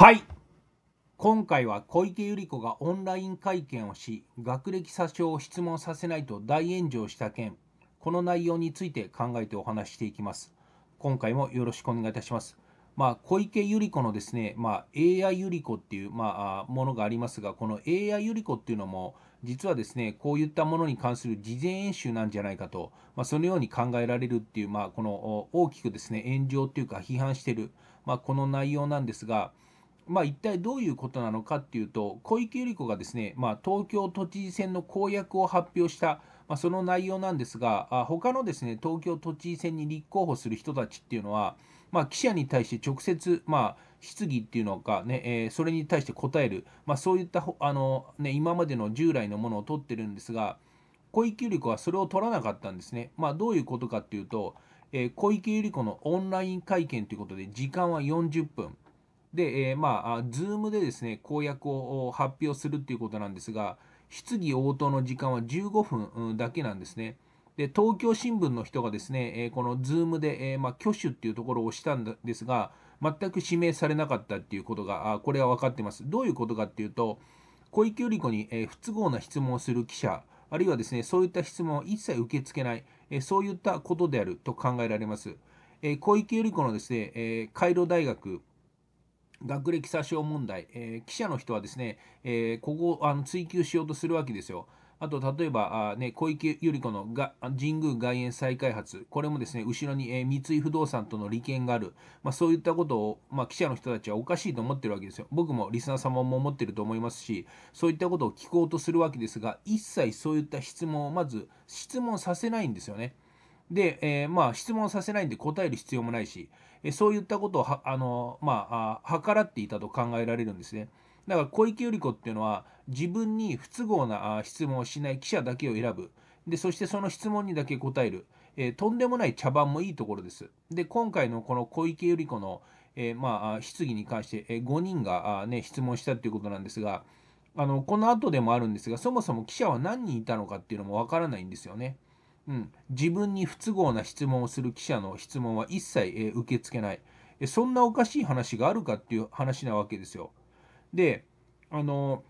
はい。今回は小池百合子がオンライン会見をし、学歴詐称を質問させないと大炎上した件、この内容について考えてお話していきます。今回もよろしくお願いいたします。まあ、小池百合子のですね、まあ、AI 百合子っていう、まあ、ものがありますが、この AI 百合子っていうのも、実はですね、こういったものに関する事前演習なんじゃないかと、まあ、そのように考えられるっていう、まあ、この大きくですね、炎上というか批判してる、まあ、この内容なんですが、まあ、一体どういうことなのかっていうと、小池百合子がですね、まあ、東京都知事選の公約を発表した、まあ、その内容なんですが、あ他のですね東京都知事選に立候補する人たちっていうのは、まあ、記者に対して直接、まあ、質疑っていうのかね、えー、それに対して答える、まあ、そういったあの、ね、今までの従来のものを取ってるんですが、小池百合子はそれを取らなかったんですね。まあ、どういうことかっていうと、えー、小池百合子のオンライン会見ということで、時間は40分。で、えー、まあ、ズームでですね、公約を発表するっていうことなんですが、質疑応答の時間は15分だけなんですね。で、東京新聞の人がですね、えこのズームで、えまあ、挙手っていうところを押したんですが、全く指名されなかったっていうことが、あこれは分かってます。どういうことかっていうと、小池百合子に、え不都合な質問をする記者、あるいはですね、そういった質問を一切受け付けない、えそういったことであると考えられます。え小池百合子のですね、えカイロ大学、学歴詐称問題、えー、記者の人はですね、えー、ここをあの追及しようとするわけですよ。あと、例えば、あね、小池百合子のが神宮外苑再開発、これもですね、後ろに、えー、三井不動産との利権がある、まあ、そういったことを、まあ、記者の人たちはおかしいと思ってるわけですよ。僕もリスナー様も思ってると思いますし、そういったことを聞こうとするわけですが、一切そういった質問をまず質問させないんですよね。で、えー、まあ、質問させないんで答える必要もないし、そういったことをはあの、まあ、計らっていたと考えられるんですね。だから小池百合子っていうのは自分に不都合な質問をしない記者だけを選ぶでそしてその質問にだけ答える、えー、とんでもない茶番もいいところです。で今回のこの小池百合子の、えー、まあ、質疑に関して、え5人があ、ね、質問したということなんですがあのこの後でもあるんですがそもそも記者は何人いたのかっていうのもわからないんですよね。うん、自分に不都合な質問をする記者の質問は一切、えー、受け付けない、えそんなおかしい話があるかっていう話なわけですよ。で、あの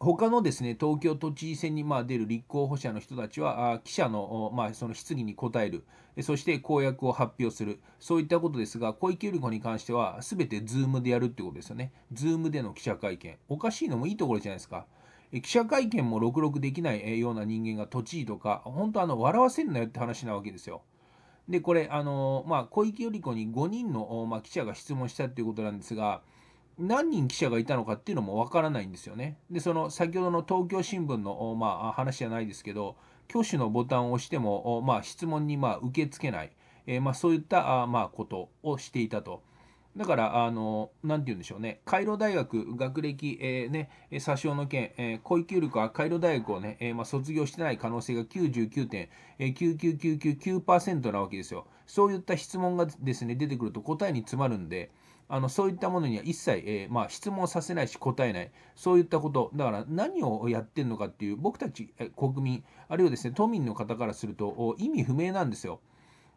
他のですね東京都知事選にまあ出る立候補者の人たちは、あ記者のまあ、その質疑に答える、そして公約を発表する、そういったことですが、小池百合子に関しては、すべて Zoom でやるってことですよね。Zoom での記者会見。おかしいのもいいところじゃないですか。記者会見もろくろくできないような人間が都知事とか、本当あの、笑わせんなよって話なわけですよ。で、これ、あの、まあ、小池百合子に5人の、まあ、記者が質問したっていうことなんですが、何人記者がいたのかっていうのもわからないんですよね。で、その先ほどの東京新聞の、まあ、話じゃないですけど、挙手のボタンを押しても、まあ、質問に、まあ、受け付けない、えー、まあ、そういった、あまあ、ことをしていたと。だから、あの、なんて言うんでしょうね、カイロ大学学歴、えー、ね、詐称の件、えー、小池百はカイロ大学をね、えー、まあ、卒業してない可能性が99.99999%なわけですよ。そういった質問がですね、出てくると答えに詰まるんで、あのそういったものには一切、えー、まあ、質問させないし答えない、そういったこと、だから何をやってるのかっていう、僕たち、え国民、あるいはですね都民の方からすると意味不明なんですよ。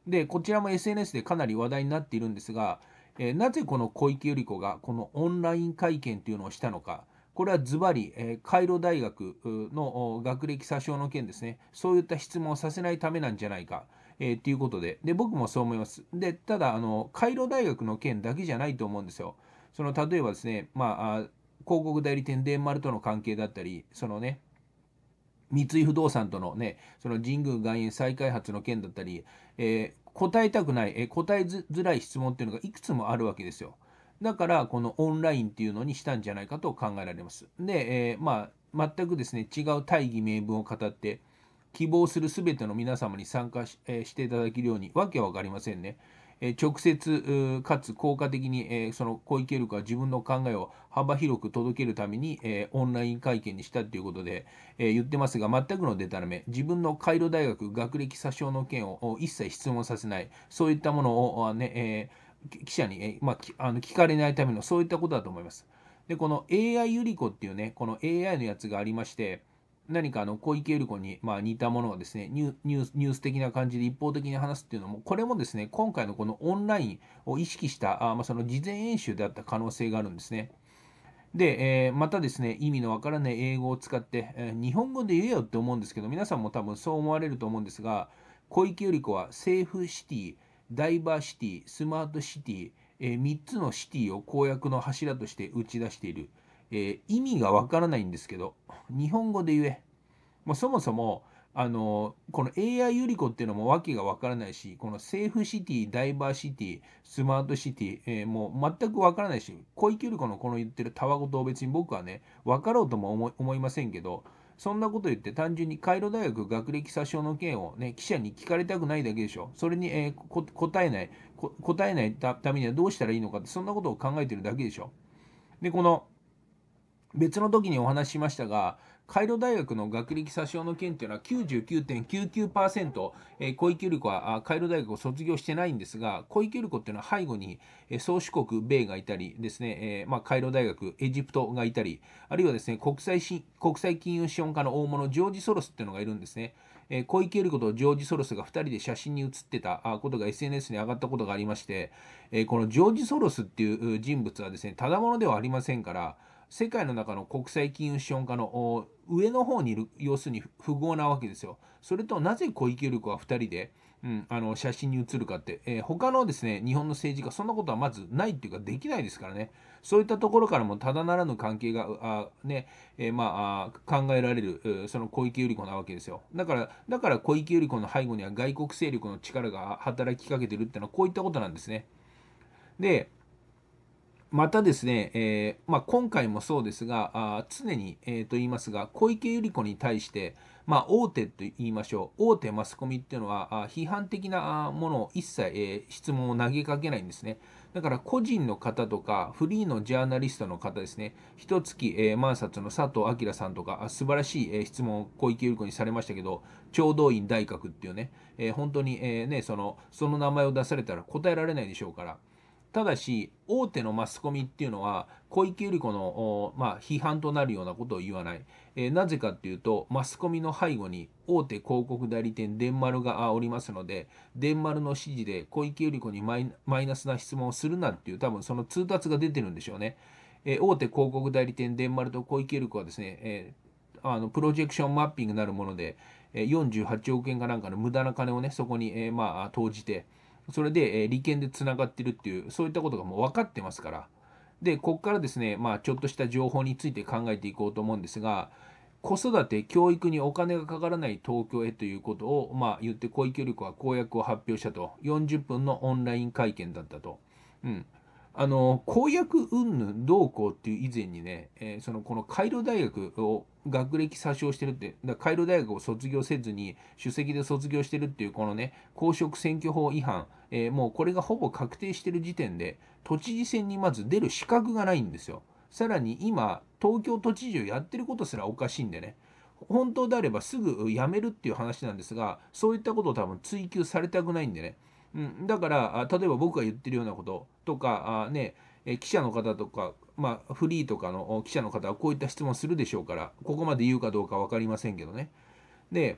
で、こちらも SNS でかなり話題になっているんですが、えなぜこの小池百合子がこのオンライン会見というのをしたのか、これはズバリ、えカイロ大学の学歴詐称の件ですね、そういった質問をさせないためなんじゃないか。えー、っていうことでで、僕もそう思います。で、ただあの、カイロ大学の件だけじゃないと思うんですよ。その例えばですね、まあ、広告代理店デンマルとの関係だったり、そのね、三井不動産とのね、その神宮外苑再開発の件だったり、えー答えたくない、え答えづらい質問っていうのがいくつもあるわけですよ。だから、このオンラインっていうのにしたんじゃないかと考えられます。で、えー、まあ、全くですね、違う大義名分を語って、希望する全ての皆様に参加しえー、えしていただけるように、わけわかりませんね。え直接かつ効果的に、えその小池百合子は自分の考えを幅広く届けるために、えオンライン会見にしたということで、え言ってますが、全くのデタラメ、自分のカイロ大学学歴詐称の件を一切質問させない、そういったものを、ねえ記者に、えまあ、あの聞かれないための、そういったことだと思います。で、この AI 百合子っていうね、この AI のやつがありまして、何かあの小池百合子にまあ似たものをですねニュニュース、ニュース的な感じで一方的に話すっていうのも、これもですね、今回のこのオンラインを意識したあ、まあ、その事前演習であった可能性があるんですね。で、えー、またですね、意味のわからない英語を使って、えー、日本語で言えよって思うんですけど、皆さんも多分そう思われると思うんですが、小池百合子はセーフシティ、ダイバーシティ、スマートシティ、えー、3つのシティを公約の柱として打ち出している。えー、意味がわからないんですけど、日本語で言え。もうそもそも、あのこの AI ユリコっていうのも訳がわからないし、このセーフシティ、ダイバーシティ、スマートシティ、えー、もう全くわからないし、小池百合子のこの言ってるタワゴとを別に僕はね、分かろうとも思思いませんけど、そんなこと言って単純にカイロ大学学歴詐称の件をね、記者に聞かれたくないだけでしょ。それに、えー、答えない、答えないためにはどうしたらいいのかって、そんなことを考えてるだけでしょ。で、この、別の時にお話ししましたが、カイロ大学の学歴詐称の件というのは99.99%、えー、小池百合子はカイロ大学を卒業してないんですが、小池百合子っていうのは背後に、えー、宗主国米がいたりですね、えーまあ、カイロ大学、エジプトがいたり、あるいはですね、国際し国際金融資本家の大物、ジョージ・ソロスっていうのがいるんですね。えー、小池百合子とジョージ・ソロスが2人で写真に写ってたことが SNS に上がったことがありまして、えー、このジョージ・ソロスっていう人物はですね、ただものではありませんから、世界の中の国際金融資本家の上の方にいる、要するに富豪なわけですよ。それとなぜ小池百合子は2人で、うん、あの写真に写るかって、えー、他のですね日本の政治家、そんなことはまずないっていうか、できないですからね、そういったところからもただならぬ関係があ、ねえー、まあ、考えられる、その小池百合子なわけですよ。だから、だから小池百合子の背後には外国勢力の力が働きかけてるってのは、こういったことなんですね。で、またですね、えー、まあ、今回もそうですが、あ常に、えー、と言いますが、小池百合子に対して、まあ、大手と言いましょう、大手マスコミっていうのは、あ批判的なものを一切、えー、質問を投げかけないんですね。だから個人の方とか、フリーのジャーナリストの方ですね、ひ月、えき万冊の佐藤明さんとか、素晴らしい、えー、質問を小池百合子にされましたけど、聴導員大学っていうね、えー、本当に、えーね、そのその名前を出されたら答えられないでしょうから。ただし、大手のマスコミっていうのは、小池百合子の、まあ、批判となるようなことを言わない。えー、なぜかっていうと、マスコミの背後に大手広告代理店デンマルがおりますので、デンマルの指示で小池百合子にマイナスな質問をするなっていう、多分その通達が出てるんでしょうね。えー、大手広告代理店デンマルと小池百合子はですね、えー、あのプロジェクションマッピングなるもので、48億円かなんかの無駄な金をね、そこに、えまあ、投じて、それで、え利権でつながってるっていう、そういったことがもう分かってますから。で、ここからですね、まあ、ちょっとした情報について考えていこうと思うんですが、子育て、教育にお金がかからない東京へということを、まあ、言って、小池百合子は公約を発表したと、40分のオンライン会見だったと。うん、あの公約云々どうこうっていう以前にね、えー、そのこのカイロ大学を学歴詐称してるって、だカイロ大学を卒業せずに、首席で卒業してるっていう、このね、公職選挙法違反、えー、もうこれがほぼ確定してる時点で、都知事選にまず出る資格がないんですよ。さらに今、東京都知事をやってることすらおかしいんでね。本当であればすぐ辞めるっていう話なんですが、そういったことを多分追求されたくないんでね。うん、だから、例えば僕が言ってるようなこと、とか、ね、記者の方とか、まあ、フリーとかの記者の方はこういった質問するでしょうから、ここまで言うかどうか分かりませんけどね。で、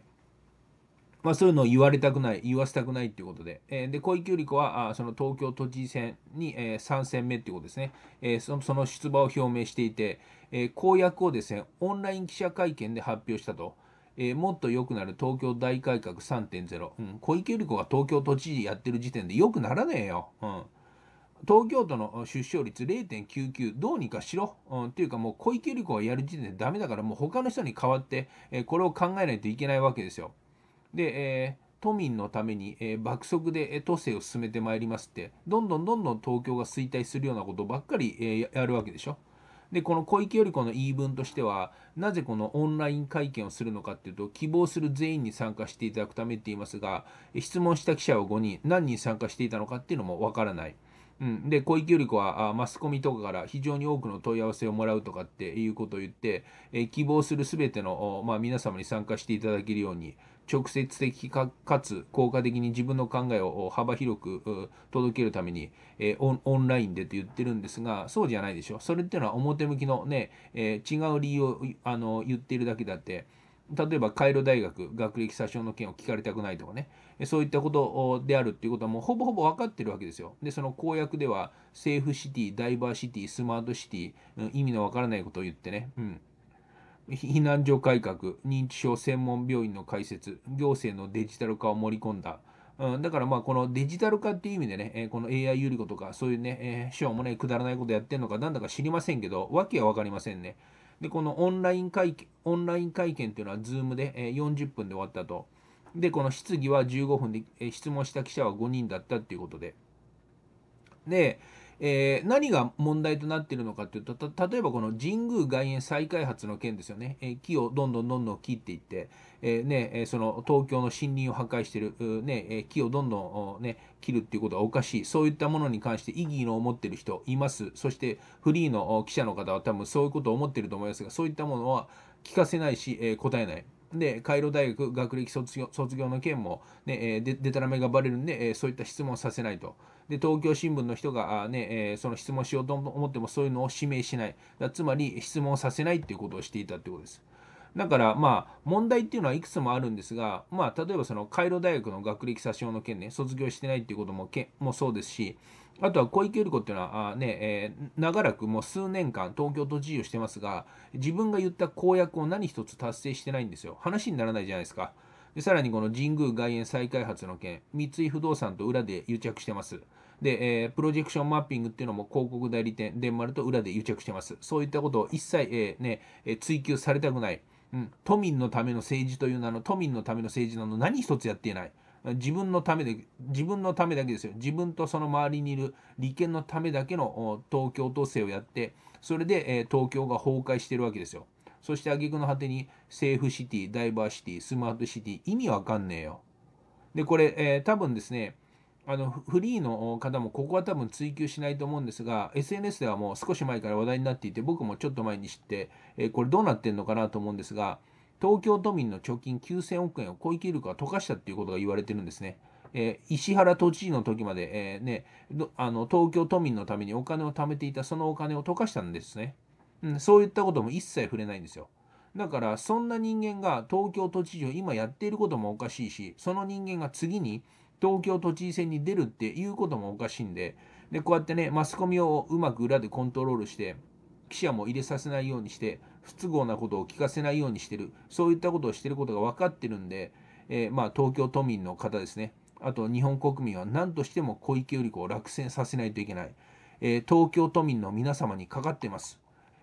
まあ、そういうのを言われたくない、言わせたくないということで、えで小池百合子はあその東京都知事選に、え3戦目ということですね、えその、その出馬を表明していて、え公約をですねオンライン記者会見で発表したと、えー、もっと良くなる東京大改革3.0、うん、小池百合子が東京都知事やってる時点で良くならねえよ。うん東京都の出生率0.99、どうにかしろ、うん、というかもう小池百合子がやる時点でダメだから、もう他の人に代わって、えこれを考えないといけないわけですよ。で、えー、都民のために、え爆速で都政を進めてまいりますって、どんどんどんどん東京が衰退するようなことばっかり、えやるわけでしょ。で、この小池百合子の言い分としては、なぜこのオンライン会見をするのかっていうと、希望する全員に参加していただくためって言いますが、質問した記者は5人、何人参加していたのかっていうのもわからない。うん、で小池百合子はあマスコミとかから非常に多くの問い合わせをもらうとかっていうことを言って、え希望するすべての、まあ、皆様に参加していただけるように直接的かつ効果的に自分の考えを幅広く届けるために、えー、オンラインでと言ってるんですがそうじゃないでしょそれっていうのは表向きのね、えー、違う理由をあの言ってるだけだって。例えばカイロ大学学歴詐称の件を聞かれたくないとかねそういったことであるっていうことはもうほぼほぼ分かってるわけですよでその公約ではセーフシティダイバーシティスマートシティ、うん、意味の分からないことを言ってね、うん、避難所改革認知症専門病院の開設行政のデジタル化を盛り込んだうん、だからまあこのデジタル化っていう意味でね、えこの AI 有利子とかそういうね、えー、しょうもねくだらないことやってんのかなんだか知りませんけど、わけは分かりませんね。で、このオンライン会見、オンライン会見というのはズームで40分で終わったと。で、この質疑は15分で、質問した記者は5人だったということで。で、えー、何が問題となっているのかというと、例えばこの神宮外苑再開発の件ですよね、えー、木をどんどんどんどん切っていって、えー、ね、その東京の森林を破壊している、ね、木をどんどん、ね、切るっていうことはおかしい、そういったものに関して異議の思っている人います、そしてフリーの記者の方は多分そういうことを思っていると思いますが、そういったものは聞かせないし、え答えない。で、カイロ大学学歴卒業卒業の件もね、えー、で、でたらめがばれるんで、えー、そういった質問をさせないと。で、東京新聞の人がね、えー、その質問しようと思ってもそういうのを指名しない。だつまり、質問させないっていうことをしていたってことです。だからまあ問題っていうのはいくつもあるんですが、まあ、例えばそのカイロ大学の学歴詐称の件ね卒業してないっていうこともけもそうですしあとは小池百合子っていうのはあね、えー、長らくもう数年間東京都知事をしてますが自分が言った公約を何一つ達成してないんですよ話にならないじゃないですかでさらにこの神宮外苑再開発の件三井不動産と裏で癒着してますで、えー、プロジェクションマッピングっていうのも広告代理店、デンマルと裏で癒着してます。そういったことを一切、えー、ね、追求されたくない。うん、都民のための政治という名の都民のための政治なの何一つやっていない自分のためで自分のためだけですよ自分とその周りにいる利権のためだけの東京都政をやってそれで、え東京が崩壊してるわけですよそして挙句の果てにセーフシティダイバーシティスマートシティ意味わかんねえよでこれ、えー、多分ですねあのフリーの方もここは多分追求しないと思うんですが SNS ではもう少し前から話題になっていて僕もちょっと前に知って、えこれどうなってんのかなと思うんですが東京都民の貯金9000億円を小池百合が溶かしたっていうことが言われてるんですね。えー、石原都知事の時まで、えー、ね、あの東京都民のためにお金を貯めていたそのお金を溶かしたんですね、うん。そういったことも一切触れないんですよ。だからそんな人間が東京都知事を今やっていることもおかしいしその人間が次に東京都知事選に出るっていうこともおかしいんで、で、こうやってね、マスコミをうまく裏でコントロールして、記者も入れさせないようにして、不都合なことを聞かせないようにしてる、そういったことをしてることが分かってるんで、えー、まあ、東京都民の方ですね、あと日本国民は何としても小池百合子を落選させないといけない、えー、東京都民の皆様にかかってます。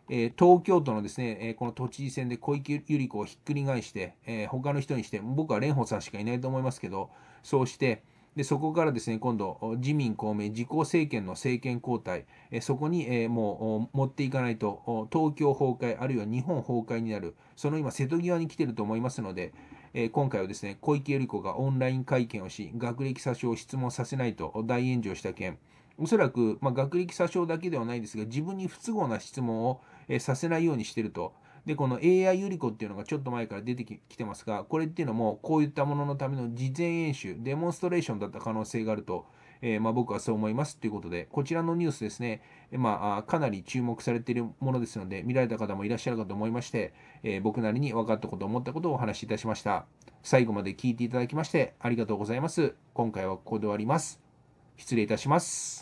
え東京都のですね、えこの都知事選で小池百合子をひっくり返して、え他の人にして、僕は蓮舫さんしかいないと思いますけど、そうして、でそこからですね今度、自民、公明、自公政権の政権交代、えそこに、えもう持っていかないと、東京崩壊、あるいは日本崩壊になる、その今、瀬戸際に来てると思いますので、え今回はですね小池百合子がオンライン会見をし、学歴詐称を質問させないと大炎上した件、おそらく、まあ、学歴詐称だけではないですが、自分に不都合な質問をえさせないようにしてると。で、この AI ユリコっていうのがちょっと前から出てきてますが、これっていうのも、こういったもののための事前演習、デモンストレーションだった可能性があると、えー、まあ、僕はそう思いますということで、こちらのニュースですね、まあ、かなり注目されているものですので、見られた方もいらっしゃるかと思いまして、えー、僕なりに分かったこと、思ったことをお話しいたしました。最後まで聞いていただきまして、ありがとうございます。今回はここで終わります。失礼いたします。